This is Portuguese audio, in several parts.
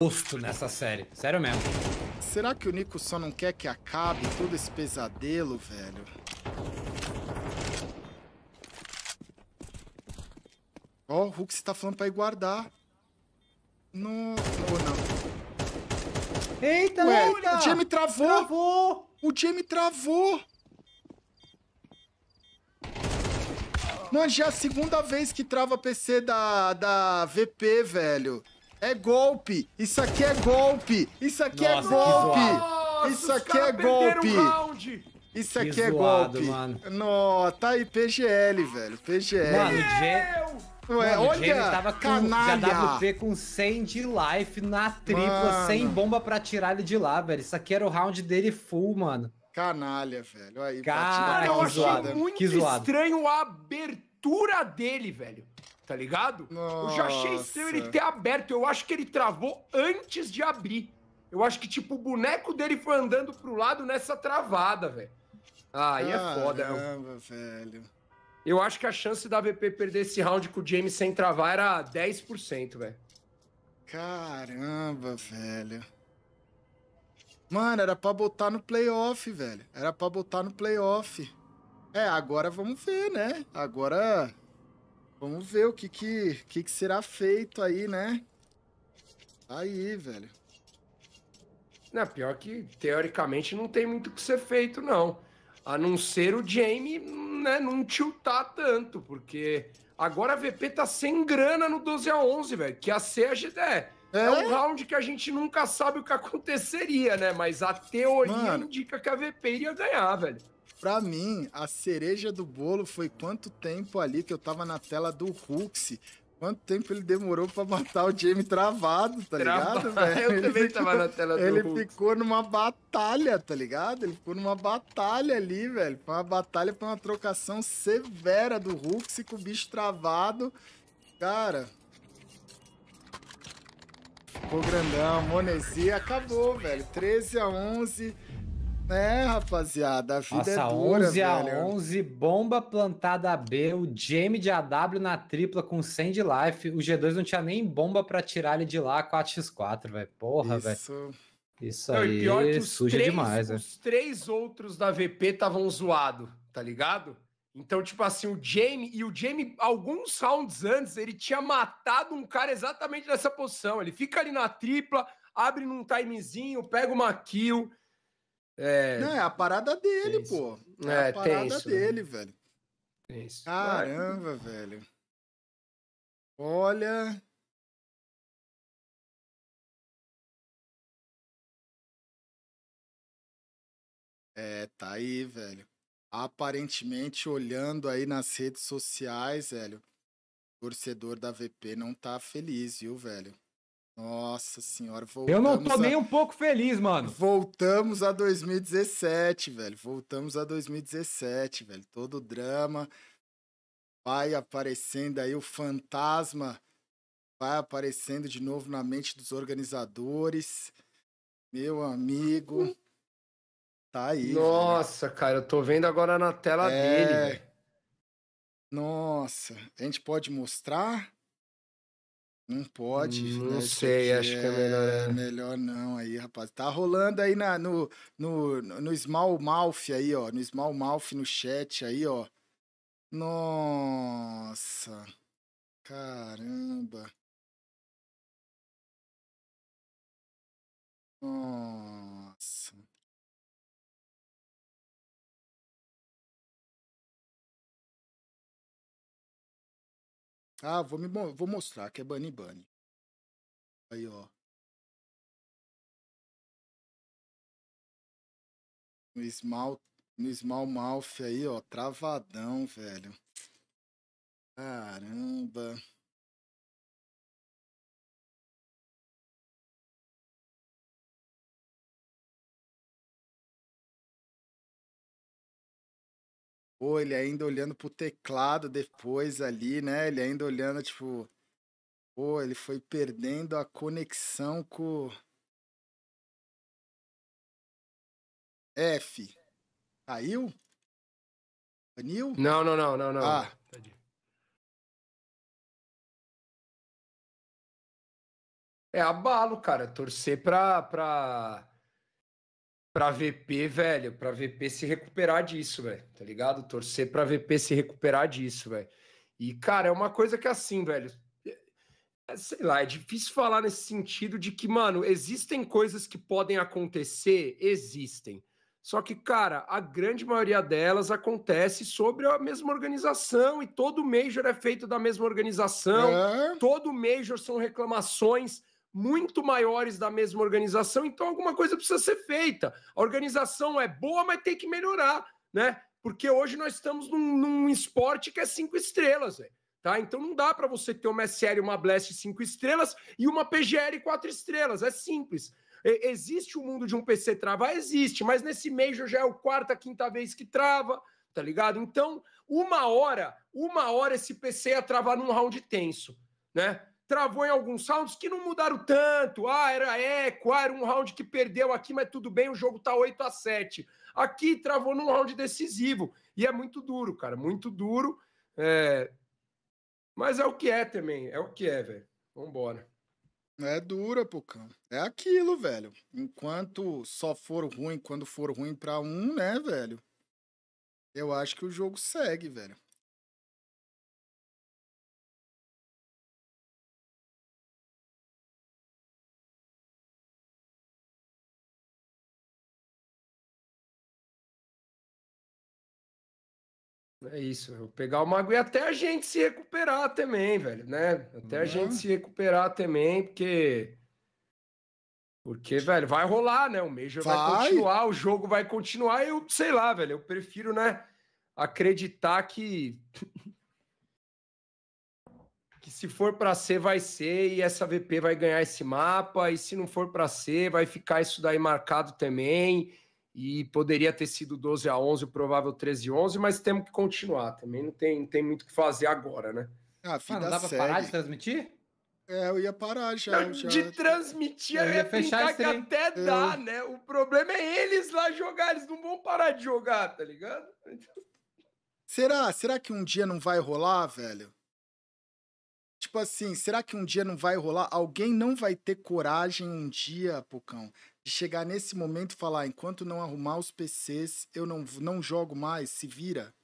gosto nessa série. Sério mesmo. Será que o Nico só não quer que acabe todo esse pesadelo, velho? Ó, oh, o Hulk está falando para ir guardar. No... Não, não. Eita, Ué, eita! O Jamie travou! Travou! O Jamie travou! mano já é a segunda vez que trava PC da, da VP, velho. É golpe! Isso aqui é golpe! Isso aqui Nossa, é golpe! Isso aqui é golpe! Isso aqui é golpe! Mano. No, tá aí PGL, velho. PGL. Mano, Gen... Ué, mano, olha, James tava com canalha. JWP com 100 de life na tripla, mano. sem bomba pra tirar ele de lá, velho. Isso aqui era o round dele full, mano. Canalha, velho. Aí, Cara, eu achei zoado, estranho a abertura dele, velho tá ligado? Nossa. Eu já achei estranho ele ter aberto. Eu acho que ele travou antes de abrir. Eu acho que, tipo, o boneco dele foi andando pro lado nessa travada, velho. Ah, aí é foda. Né? Caramba, eu... velho. Eu acho que a chance da VP perder esse round com o James sem travar era 10%, velho. Caramba, velho. Mano, era pra botar no playoff, velho. Era pra botar no playoff. É, agora vamos ver, né? Agora Vamos ver o que que, que que será feito aí, né? Aí, velho. Não, pior que, teoricamente, não tem muito o que ser feito, não. A não ser o Jamie né, não tiltar tanto, porque agora a VP tá sem grana no 12 a 11 velho, que a C a é. É? é um round que a gente nunca sabe o que aconteceria, né? Mas a teoria Mano. indica que a VP iria ganhar, velho. Pra mim, a cereja do bolo foi quanto tempo ali que eu tava na tela do Hulk. Quanto tempo ele demorou pra matar o Jamie travado, tá ligado, velho? Eu também tava na tela do Ele Hulk. ficou numa batalha, tá ligado? Ele ficou numa batalha ali, velho. Foi uma batalha, foi uma trocação severa do Hulk com o bicho travado. Cara, Ficou grandão, Monesi acabou, velho. 13 a 11. É, rapaziada, a vida Nossa, é dura, 11 a velho. 11, bomba plantada B, o Jamie de AW na tripla com 100 de life. O G2 não tinha nem bomba para tirar ele de lá, 4x4, velho. Porra, velho. Isso... Isso não, aí pior que os suja três, demais, Os é. três outros da VP estavam zoado, tá ligado? Então, tipo assim, o Jamie, e o Jamie, alguns rounds antes, ele tinha matado um cara exatamente nessa posição. Ele fica ali na tripla, abre num timezinho, pega uma kill, é, não, é a parada dele, tenso. pô. É, é a parada tenso, né? dele, né? velho. Tenso. Caramba, velho. Olha. É, tá aí, velho. Aparentemente, olhando aí nas redes sociais, velho, o torcedor da VP não tá feliz, viu, velho? Nossa senhora, voltamos Eu não tô a... nem um pouco feliz, mano. Voltamos a 2017, velho. Voltamos a 2017, velho. Todo drama. Vai aparecendo aí o fantasma. Vai aparecendo de novo na mente dos organizadores. Meu amigo. Tá aí. Nossa, velho. cara, eu tô vendo agora na tela é... dele, velho. Nossa, a gente pode mostrar? Não pode. Não né? sei, acho que é melhor. É, é melhor não aí, rapaz. Tá rolando aí na, no, no, no Small Mouth aí, ó. No Small Mouth no chat aí, ó. Nossa. Caramba. Nossa. Ah, vou, me, vou mostrar que é Bunny Bunny. Aí, ó. No Small, no small Mouth aí, ó. Travadão, velho. Caramba. Pô, ele ainda olhando pro teclado depois ali, né? Ele ainda olhando, tipo. Pô, ele foi perdendo a conexão com. F. Caiu? Anil? Não, não, não, não, não. Ah. É abalo, cara. Torcer pra. pra pra VP, velho, pra VP se recuperar disso, velho, tá ligado? Torcer pra VP se recuperar disso, velho. E, cara, é uma coisa que assim, velho, é, sei lá, é difícil falar nesse sentido de que, mano, existem coisas que podem acontecer, existem. Só que, cara, a grande maioria delas acontece sobre a mesma organização e todo major é feito da mesma organização, é. todo major são reclamações muito maiores da mesma organização, então alguma coisa precisa ser feita. A organização é boa, mas tem que melhorar, né? Porque hoje nós estamos num, num esporte que é cinco estrelas, véio, tá? Então não dá para você ter uma SL, uma Blast cinco estrelas e uma PGR quatro estrelas, é simples. E, existe o mundo de um PC travar? Existe, mas nesse mês já é o quarta, quinta vez que trava, tá ligado? Então, uma hora, uma hora esse PC ia travar num round tenso, né? travou em alguns rounds que não mudaram tanto. Ah, era eco, ah, era um round que perdeu aqui, mas tudo bem, o jogo tá 8 a 7 Aqui travou num round decisivo. E é muito duro, cara, muito duro. É... Mas é o que é também, é o que é, velho. Vambora. É dura, Pocão. É aquilo, velho. Enquanto só for ruim, quando for ruim para um, né, velho? Eu acho que o jogo segue, velho. É isso, pegar o mago e até a gente se recuperar também, velho, né? Até uhum. a gente se recuperar também, porque. Porque, velho, vai rolar, né? O Major vai. vai continuar, o jogo vai continuar. Eu sei lá, velho, eu prefiro, né? Acreditar que. que se for para ser, vai ser, e essa VP vai ganhar esse mapa, e se não for para ser, vai ficar isso daí marcado também e poderia ter sido 12 a 11, o provável 13 a 11, mas temos que continuar também, não tem, tem muito o que fazer agora, né? Ah, fim ah, não dá parar de transmitir? É, eu ia parar já. já. De transmitir, eu ia, ia fechar que até eu... É. dá, né? O problema é eles lá jogar, eles não vão parar de jogar, tá ligado? Será? Será que um dia não vai rolar, velho? Tipo assim, será que um dia não vai rolar? Alguém não vai ter coragem um dia, pocão? de chegar nesse momento e falar: enquanto não arrumar os PCs, eu não, não jogo mais, se vira?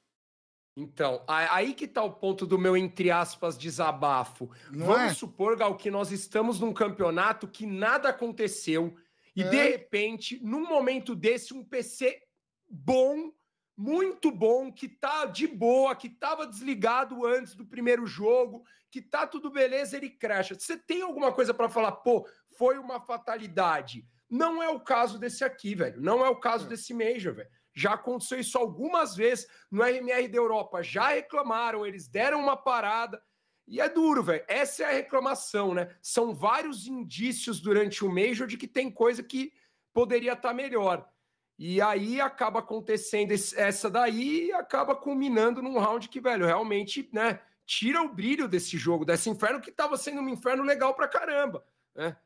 Então, aí que tá o ponto do meu, entre aspas, desabafo. Não Vamos é? supor, Gal, que nós estamos num campeonato que nada aconteceu e, é. de repente, num momento desse, um PC bom, muito bom, que tá de boa, que tava desligado antes do primeiro jogo, que tá tudo beleza, ele crasha Você tem alguma coisa para falar? Pô, foi uma fatalidade não é o caso desse aqui, velho. Não é o caso é. desse Major, velho. Já aconteceu isso algumas vezes no RMR da Europa. Já reclamaram, eles deram uma parada. E é duro, velho. Essa é a reclamação, né? São vários indícios durante o Major de que tem coisa que poderia estar tá melhor. E aí acaba acontecendo essa daí e acaba culminando num round que, velho, realmente, né, tira o brilho desse jogo, desse inferno que estava sendo um inferno legal pra caramba, né?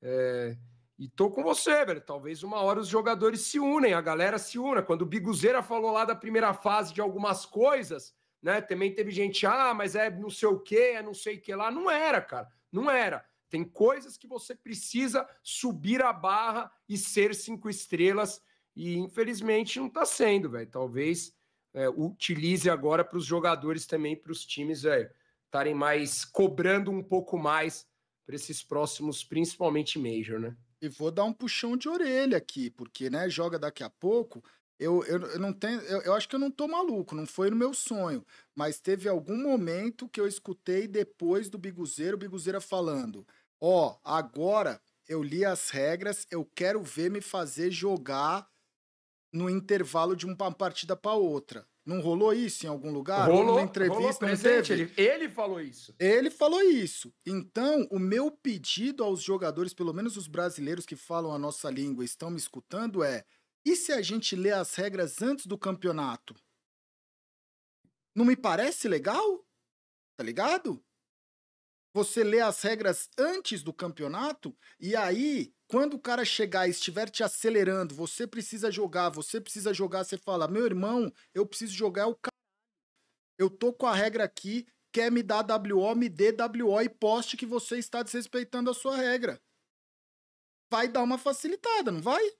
É... E tô com você, velho. Talvez uma hora os jogadores se unem, a galera se una. Quando o Biguzeira falou lá da primeira fase de algumas coisas, né? Também teve gente, ah, mas é não sei o que, é não sei o que lá. Não era, cara. Não era. Tem coisas que você precisa subir a barra e ser cinco estrelas. E infelizmente não tá sendo, velho. Talvez é, utilize agora para os jogadores também, para os times, velho, estarem mais cobrando um pouco mais para esses próximos, principalmente Major, né? E vou dar um puxão de orelha aqui, porque, né, joga daqui a pouco. Eu, eu, eu não tenho. Eu, eu acho que eu não tô maluco, não foi no meu sonho. Mas teve algum momento que eu escutei depois do Biguzeiro, o Biguzeira falando: Ó, oh, agora eu li as regras, eu quero ver me fazer jogar no intervalo de uma partida para outra. Não rolou isso em algum lugar? Rolou, uma entrevista, rolou presente, ele, ele, falou isso. Ele falou isso. Então, o meu pedido aos jogadores, pelo menos os brasileiros que falam a nossa língua estão me escutando, é: e se a gente lê as regras antes do campeonato? Não me parece legal? Tá ligado? Você lê as regras antes do campeonato e aí quando o cara chegar e estiver te acelerando, você precisa jogar, você precisa jogar, você fala, meu irmão, eu preciso jogar é o cara. Eu tô com a regra aqui, quer me dar WO, me dê WO e poste que você está desrespeitando a sua regra. Vai dar uma facilitada, não vai?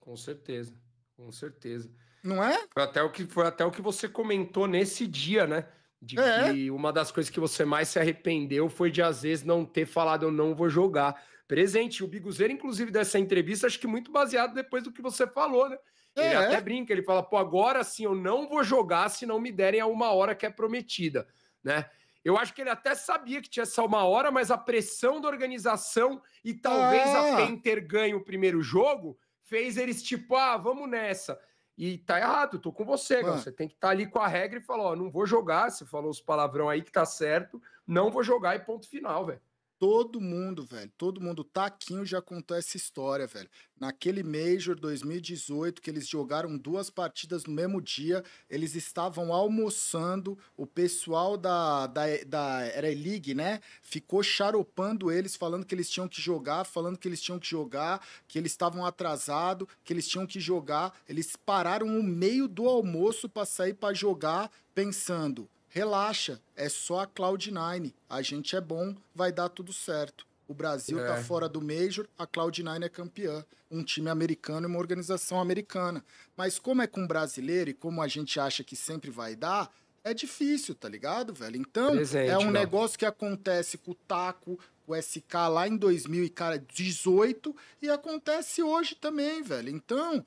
Com certeza, com certeza. Não é? Foi até o que, foi até o que você comentou nesse dia, né? De é. que uma das coisas que você mais se arrependeu foi de às vezes não ter falado eu não vou jogar presente. O Biguzeiro, inclusive, dessa entrevista, acho que muito baseado depois do que você falou, né? Ele é. até brinca, ele fala, pô, agora sim eu não vou jogar se não me derem a uma hora que é prometida, né? Eu acho que ele até sabia que tinha essa uma hora, mas a pressão da organização e talvez é. a Penter ganhe o primeiro jogo fez eles tipo, ah, vamos nessa. E tá errado, tô com você, cara. É. Você tem que estar tá ali com a regra e falar, ó, não vou jogar. Você falou os palavrão aí que tá certo, não vou jogar e ponto final, velho. Todo mundo, velho, todo mundo. O Taquinho já contou essa história, velho. Naquele Major 2018, que eles jogaram duas partidas no mesmo dia, eles estavam almoçando, o pessoal da, da, da era League, né? Ficou charopando eles, falando que eles tinham que jogar, falando que eles tinham que jogar, que eles estavam atrasados, que eles tinham que jogar. Eles pararam no meio do almoço para sair para jogar, pensando relaxa, é só a Cloud9, a gente é bom, vai dar tudo certo. O Brasil tá é. tá fora do Major, a Cloud9 é campeã. Um time americano e uma organização americana. Mas como é com brasileiro e como a gente acha que sempre vai dar, é difícil, tá ligado, velho? Então, Presente, é um velho. negócio que acontece com o Taco, o SK lá em 2018 e acontece hoje também, velho. Então,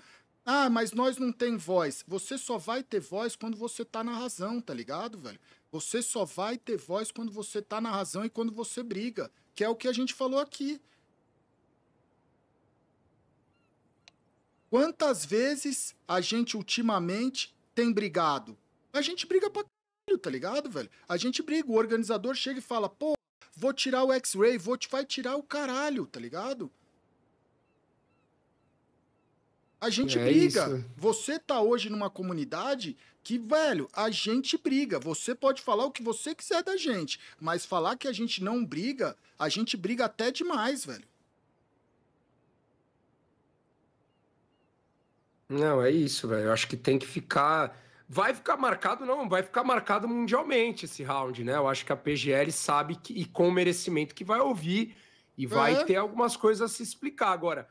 ah, mas nós não tem voz. Você só vai ter voz quando você tá na razão, tá ligado, velho? Você só vai ter voz quando você tá na razão e quando você briga, que é o que a gente falou aqui. Quantas vezes a gente ultimamente tem brigado? A gente briga pra caralho, tá ligado, velho? A gente briga, o organizador chega e fala, pô, vou tirar o X-Ray, vou te vai tirar o caralho, tá ligado? A gente é briga. Isso. Você tá hoje numa comunidade que, velho, a gente briga. Você pode falar o que você quiser da gente, mas falar que a gente não briga, a gente briga até demais, velho. Não, é isso, velho. Eu acho que tem que ficar. Vai ficar marcado, não, vai ficar marcado mundialmente esse round, né? Eu acho que a PGL sabe que, e com merecimento que vai ouvir e é. vai ter algumas coisas a se explicar. Agora,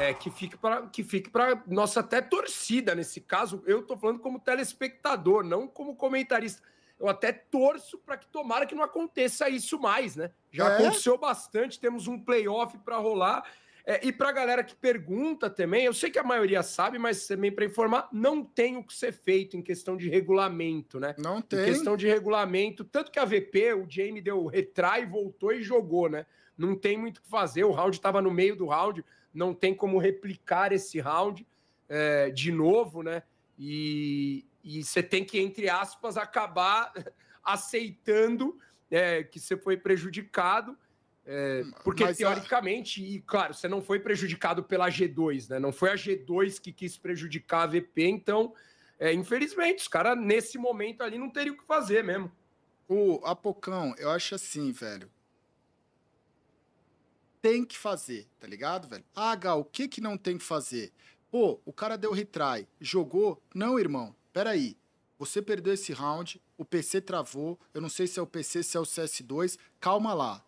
é, que fique para que fique para nossa até torcida nesse caso. Eu estou falando como telespectador, não como comentarista. Eu até torço para que tomara que não aconteça isso mais, né? Já é? aconteceu bastante, temos um playoff para rolar. É, e para a galera que pergunta também, eu sei que a maioria sabe, mas também para informar, não tem o que ser feito em questão de regulamento, né? Não tem. Em questão de regulamento, tanto que a VP, o Jamie deu retrai, voltou e jogou, né? Não tem muito o que fazer, o round estava no meio do round não tem como replicar esse round é, de novo, né? E, e você tem que, entre aspas, acabar aceitando é, que você foi prejudicado. É, porque Mas, teoricamente, e claro, você não foi prejudicado pela G2, né? Não foi a G2 que quis prejudicar a VP, então, é, infelizmente, os caras nesse momento ali não teriam o que fazer mesmo. O Apocão, eu acho assim, velho tem que fazer, tá ligado, velho? Ah, Gal, o que que não tem que fazer? Pô, o cara deu retry, jogou? Não, irmão, peraí. Você perdeu esse round, o PC travou, eu não sei se é o PC, se é o CS2, calma lá.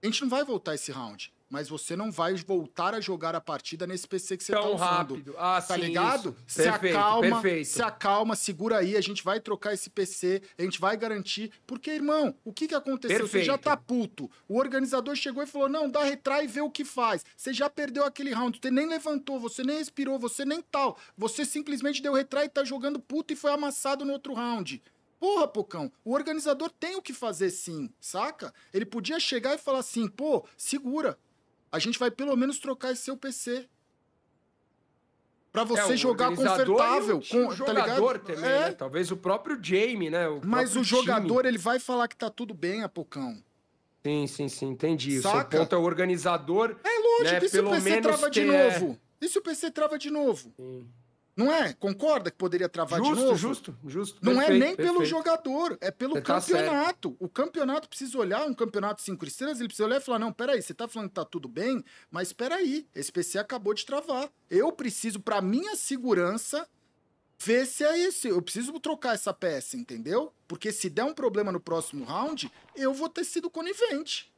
A gente não vai voltar esse round mas você não vai voltar a jogar a partida nesse PC que você Tão tá usando. rápido. Ah, tá sim, ligado? Isso. Se perfeito, acalma, perfeito. se acalma, segura aí, a gente vai trocar esse PC, a gente vai garantir. Porque, irmão, o que que aconteceu? Perfeito. Você já tá puto. O organizador chegou e falou: "Não, dá retrai e vê o que faz". Você já perdeu aquele round, você nem levantou, você nem respirou, você nem tal. Você simplesmente deu retrai e tá jogando puto e foi amassado no outro round. Porra, Pocão, o organizador tem o que fazer sim, saca? Ele podia chegar e falar assim, pô, segura, a gente vai pelo menos trocar esse seu PC. Pra você é, jogar confortável. o, com, o tá jogador tá também, né? é. né? Talvez o próprio Jamie, né? O Mas o jogador, time. ele vai falar que tá tudo bem, Apocão. Sim, sim, sim, entendi. Saca? O seu ponto é o organizador. É lógico, né? e se pelo o PC trava ter... de novo? É. E se o PC trava de novo? Sim. Não é? Concorda que poderia travar justo, de novo? Justo, justo. Não é perfeito, é nem perfeito. pelo jogador, é pelo você tá campeonato. Tá o campeonato precisa olhar, um campeonato cinco estrelas, ele precisa olhar e falar: não, peraí, você tá falando que tá tudo bem, mas peraí, esse PC acabou de travar. Eu preciso, para minha segurança, ver se é isso. Eu preciso trocar essa peça, entendeu? Porque se der um problema no próximo round, eu vou ter sido conivente.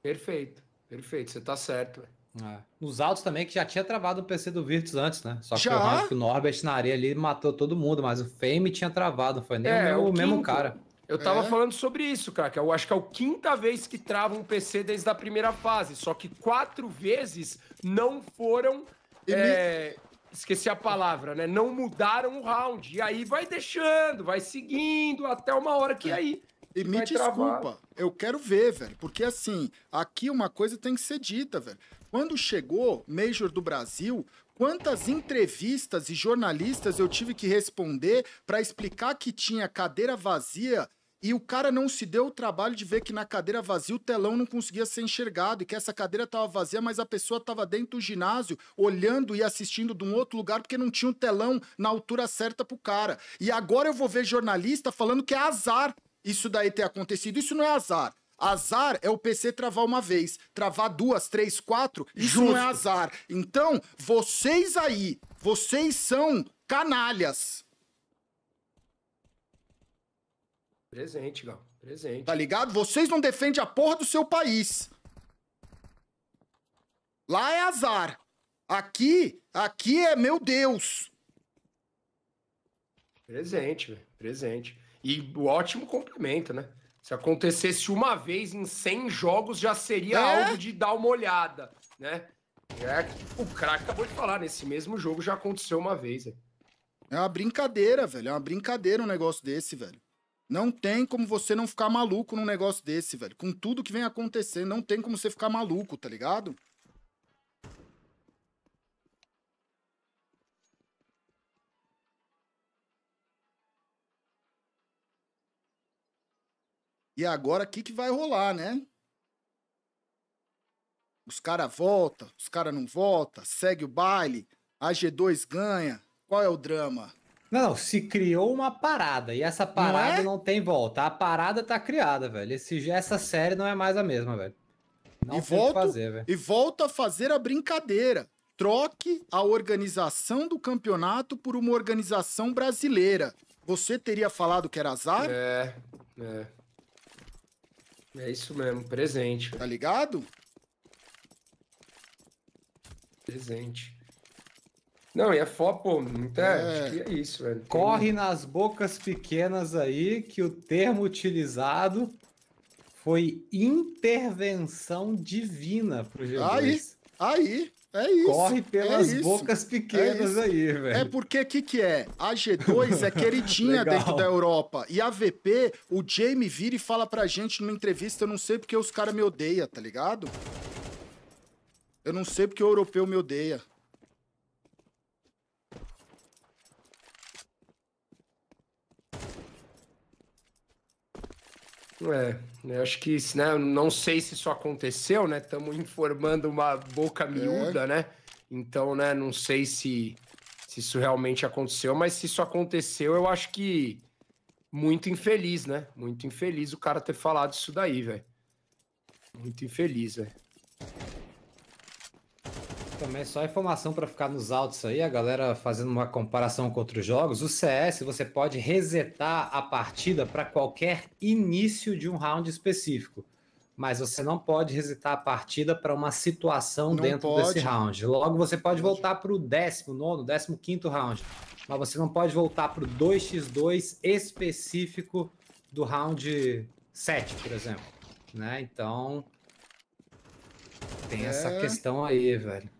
Perfeito, perfeito, você tá certo. velho. É. Nos altos também, que já tinha travado o PC do Virtus antes, né? Só que o Rank Norbert na areia ali matou todo mundo, mas o Fame tinha travado, foi nem é, o, mesmo, o mesmo cara. Eu tava é. falando sobre isso, cara, que eu acho que é a quinta vez que trava um PC desde a primeira fase, só que quatro vezes não foram. É, esqueci a palavra, né? Não mudaram o round. E aí vai deixando, vai seguindo até uma hora que é. aí e me desculpa, travar. eu quero ver, velho. Porque assim, aqui uma coisa tem que ser dita, velho. Quando chegou Major do Brasil, quantas entrevistas e jornalistas eu tive que responder para explicar que tinha cadeira vazia e o cara não se deu o trabalho de ver que na cadeira vazia o telão não conseguia ser enxergado e que essa cadeira estava vazia, mas a pessoa estava dentro do ginásio olhando e assistindo de um outro lugar porque não tinha um telão na altura certa pro cara. E agora eu vou ver jornalista falando que é azar isso daí ter acontecido. Isso não é azar. Azar é o PC travar uma vez, travar duas, três, quatro, isso Justo. não é azar. Então, vocês aí, vocês são canalhas. Presente, Gal. Presente. Tá ligado? Vocês não defendem a porra do seu país. Lá é azar. Aqui, aqui é meu Deus. Presente, velho. Presente. E o ótimo complemento, né? Se acontecesse uma vez em 100 jogos, já seria é? algo de dar uma olhada, né? É, o craque acabou de falar, nesse né? mesmo jogo já aconteceu uma vez. É uma brincadeira, velho. É uma brincadeira um negócio desse, velho. Não tem como você não ficar maluco num negócio desse, velho. Com tudo que vem acontecendo, não tem como você ficar maluco, tá ligado? E agora o que, que vai rolar, né? Os caras volta, os caras não volta, segue o baile, a G2 ganha. Qual é o drama? Não, se criou uma parada e essa parada não, é? não tem volta. A parada tá criada, velho. Esse, essa série não é mais a mesma, velho. Não e volto, fazer, velho. E volta a fazer a brincadeira. Troque a organização do campeonato por uma organização brasileira. Você teria falado que era azar? É, é. É isso mesmo, presente. Tá ligado? Presente. Não, e a FOPO, muita, é. acho que é isso, velho. Corre nas bocas pequenas aí que o termo utilizado foi intervenção divina pro Jesus. Aí, aí. É isso. Corre é pelas é isso, bocas é pequenas é aí, velho. É porque o que, que é? A G2 é queridinha dentro da Europa. E a VP, o Jamie vira e fala pra gente numa entrevista, eu não sei porque os caras me odeiam, tá ligado? Eu não sei porque o europeu me odeia. É, eu acho que isso, né? Não sei se isso aconteceu, né? Estamos informando uma boca miúda, é. né? Então, né, não sei se, se isso realmente aconteceu, mas se isso aconteceu, eu acho que muito infeliz, né? Muito infeliz o cara ter falado isso daí, velho. Muito infeliz, velho também, é só informação para ficar nos altos aí, a galera fazendo uma comparação com outros jogos. O CS você pode resetar a partida para qualquer início de um round específico, mas você não pode resetar a partida para uma situação não dentro pode. desse round. Logo você pode voltar para o décimo nono, décimo quinto round, mas você não pode voltar para o 2x2 específico do round 7, por exemplo. Né? Então, tem é... essa questão aí, velho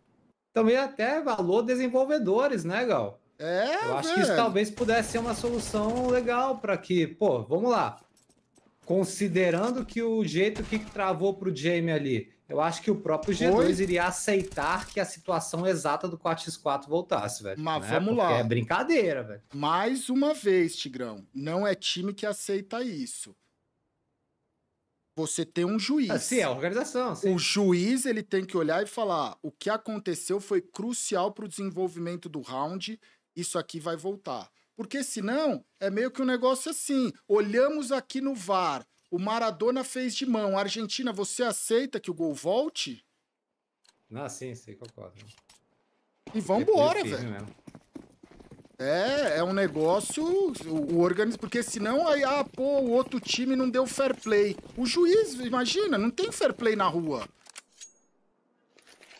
também até valor desenvolvedores, né, Gal? É, Eu acho velho. que isso talvez pudesse ser uma solução legal para que, pô, vamos lá. Considerando que o jeito que travou para o Jamie ali, eu acho que o próprio G2 iria aceitar que a situação exata do 4x4 voltasse, velho. Mas né? vamos Porque lá. É brincadeira, velho. Mais uma vez, Tigrão, não é time que aceita isso você tem um juiz. Ah, sim, é a organização. Sim. O juiz ele tem que olhar e falar: o que aconteceu foi crucial para o desenvolvimento do round, isso aqui vai voltar. Porque senão é meio que um negócio assim. Olhamos aqui no VAR, o Maradona fez de mão. A Argentina, você aceita que o gol volte? Não, ah, sim, sim, concordo. E vambora, é velho. Mesmo. É, é um negócio, o, o organismo, porque senão aí, ah, pô, o outro time não deu fair play. O juiz, imagina, não tem fair play na rua.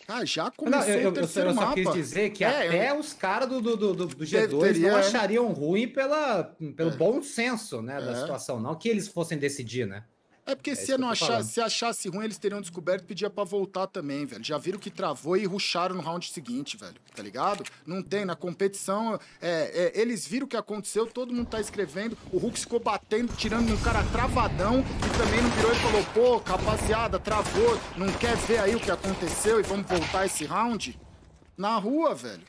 Ah, já começou não, eu, o terceiro eu só, mapa. Eu só quis dizer que é, até eu... os caras do, do, do, do G2 teria, não é. achariam ruim pela, pelo é. bom senso né, da é. situação, não que eles fossem decidir, né? É porque é se, não achasse, se achasse ruim, eles teriam descoberto e pedia pra voltar também, velho. Já viram que travou e ruxaram no round seguinte, velho. Tá ligado? Não tem. Na competição, é, é, eles viram o que aconteceu, todo mundo tá escrevendo. O Hulk ficou batendo, tirando um cara travadão e também não virou e falou: pô, rapaziada, travou, não quer ver aí o que aconteceu e vamos voltar esse round? Na rua, velho.